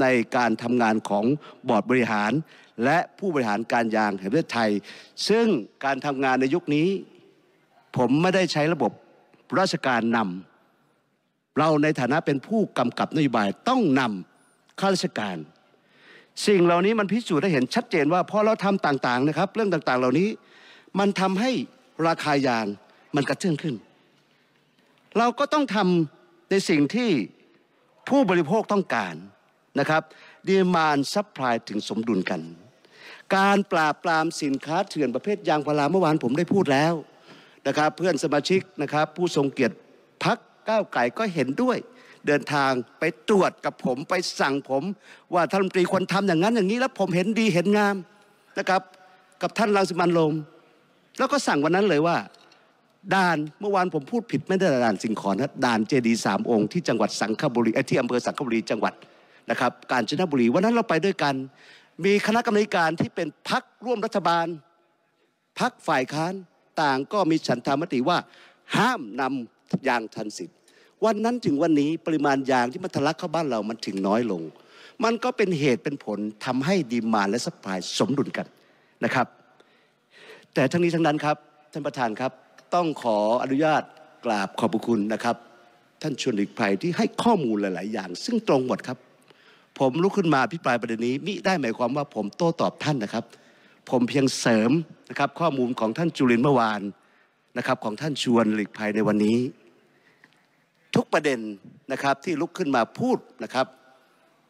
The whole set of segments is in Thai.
ในการทำงานของบอร์ดบริหารและผู้บริหารการยางแห่งประเทศไทย ซึ่งการทำงานในยุคนี้ ผมไม่ได้ใช้ระบบราชการนำเราในฐานะเป็นผู้กำกับนโยบายต้องนำข้าราชการ สิ่งเหล่านี้มันพิสูจน์ได้เห็นชัดเจนว่าพอเราทำต่าง ๆนะครับ เรื่องต่างๆ เหล่านี้มันทำให้ราคายางมันกระเจื่องขึ้น เราก็ต้องทำในสิ่งที่ผู้บริโภคต้องการนะครับดีมานซัพพลายถึงสมดุลกัน การปราบปรามสินค้าเถื่อนประเภทยางพาราเมื่อวานผมได้พูดแล้วนะครับเพื่อนสมาชิกนะครับผู้ทรงเกียรติพักก้าวไก่ก็เห็นด้วยเดินทางไปตรวจกับผมไปสั่งผมว่าท่านรัฐมนตรีควรทำอย่างนั้นอย่างนี้แล้วผมเห็นดีเห็นงามนะครับกับท่านรังสิมันลมแล้วก็สั่งวันนั้นเลยว่าด่านเมื่อวานผมพูดผิดไม่ได้ด่านสิงขอนนะด่านเจดีสามองค์ที่จังหวัดสังขบุรีที่อำเภอสังขบุรีจังหวัดนะครับกาญจนบุรีวันนั้นเราไปด้วยกัน มีคณะกรรมการที่เป็นพักร่วมรัฐบาลพักฝ่ายค้านต่างก็มีฉันทามติว่า ห้ามนำยางทันสิทธิ์วันนั้นถึงวันนี้ปริมาณยางที่มันทะลักเข้าบ้านเรามันถึงน้อยลง มันก็เป็นเหตุเป็นผลทำให้ดีมานและสปายสมดุลกันนะครับ แต่ทั้งนี้ทั้งนั้นครับท่านประธานครับต้องขออนุญาตกราบขอบคุณนะครับ ท่านชวนหลีกภัยที่ให้ข้อมูลหลาย ๆ อย่าง ซึ่งตรงหมดครับผมลุกขึ้นมาพิปรายประเด็นนี้มิได้หมายความว่าผมโต้ตอบท่านนะครับ ผมเพียงเสริมนะครับข้อมูลของท่านจุลินเมื่อวานนะครับ ของท่านชวนหลีกภัยในวันนี้ ทุกประเด็นนะครับที่ลุกขึ้นมาพูดนะครับ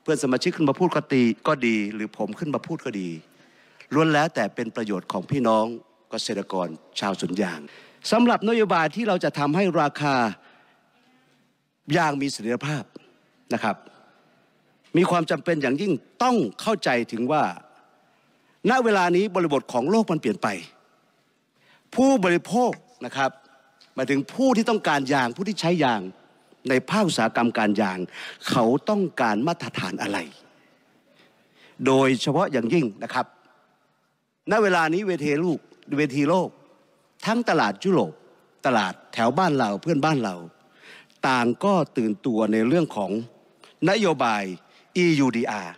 เพื่อนสมาชิกขึ้นมาพูดก็ตีก็ดี หรือผมขึ้นมาพูดก็ดีล้วนแล้วแต่เป็นประโยชน์ของพี่น้องเกษตรกรชาวสวนยางสำหรับนโยบายที่เราจะทำให้ราคายางมีเสถียรภาพนะครับมีความจำเป็นอย่างยิ่งต้องเข้าใจถึงว่า ณ เวลานี้บริบทของโลกมันเปลี่ยนไป ผู้บริโภคนะครับ มาถึงผู้ที่ต้องการยาง ผู้ที่ใช้ยางในภาคอุตสาหกรรมการยาง เขาต้องการมาตรฐานอะไร โดยเฉพาะอย่างยิ่งนะครับ ณ เวลานี้เวทีลูกเวทีโลก ทั้งตลาดยุโรปตลาดแถวบ้านเราเพื่อนบ้านเรา ต่างก็ตื่นตัวในเรื่องของนโยบาย EUDR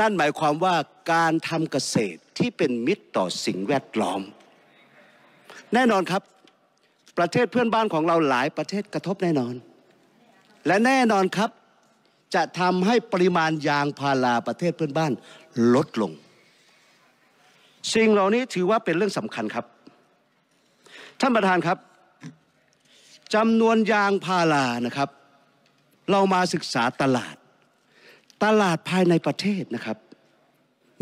นั่นหมายความว่าการทำเกษตรที่เป็นมิตรต่อสิ่งแวดล้อม แน่นอนครับ ประเทศเพื่อนบ้านของเราหลายประเทศกระทบแน่นอน และแน่นอนครับจะทำให้ปริมาณยางพาราประเทศเพื่อนบ้านลดลง สิ่งเหล่านี้ถือว่าเป็นเรื่องสำคัญครับท่านประธานครับจำนวนยางพารานะครับ เรามาศึกษาตลาดตลาดภายในประเทศนะครับ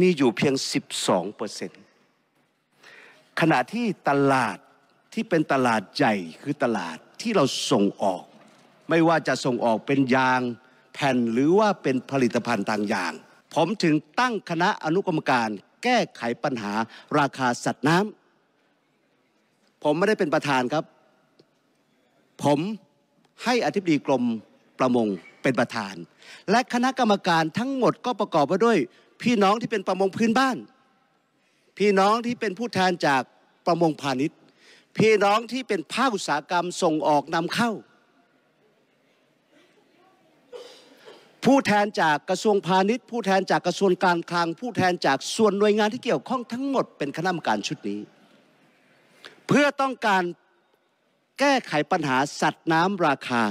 มีอยู่เพียง 12เปอร์เซ็นต์ขณะที่ตลาดที่เป็นตลาดใหญ่คือตลาดที่เราส่งออก ไม่ว่าจะส่งออกเป็นยางแผ่นหรือว่าเป็นผลิตภัณฑ์ต่างอย่างผมถึงตั้งคณะอนุกรรมการ แก้ไขปัญหาราคาสัตว์น้ำผมไม่ได้เป็นประธานครับ ผมให้อธิบดีกรมประมงเป็นประธานและคณะกรรมการทั้งหมดก็ประกอบไปด้วย พี่น้องที่เป็นประมงพื้นบ้าน พี่น้องที่เป็นผู้แทนจากประมงพาณิชย์ พี่น้องที่เป็นภาคอุตสาหกรรมส่งออกนำเข้า ผู้แทนจากกระทรวงพาณิชย์ ผู้แทนจากกระทรวงการคลัง ผู้แทนจากส่วนหน่วยงานที่เกี่ยวข้องทั้งหมดเป็นคณะกรรมการชุดนี้ เพื่อต้องการแก้ไขปัญหาสัตว์น้ำราคา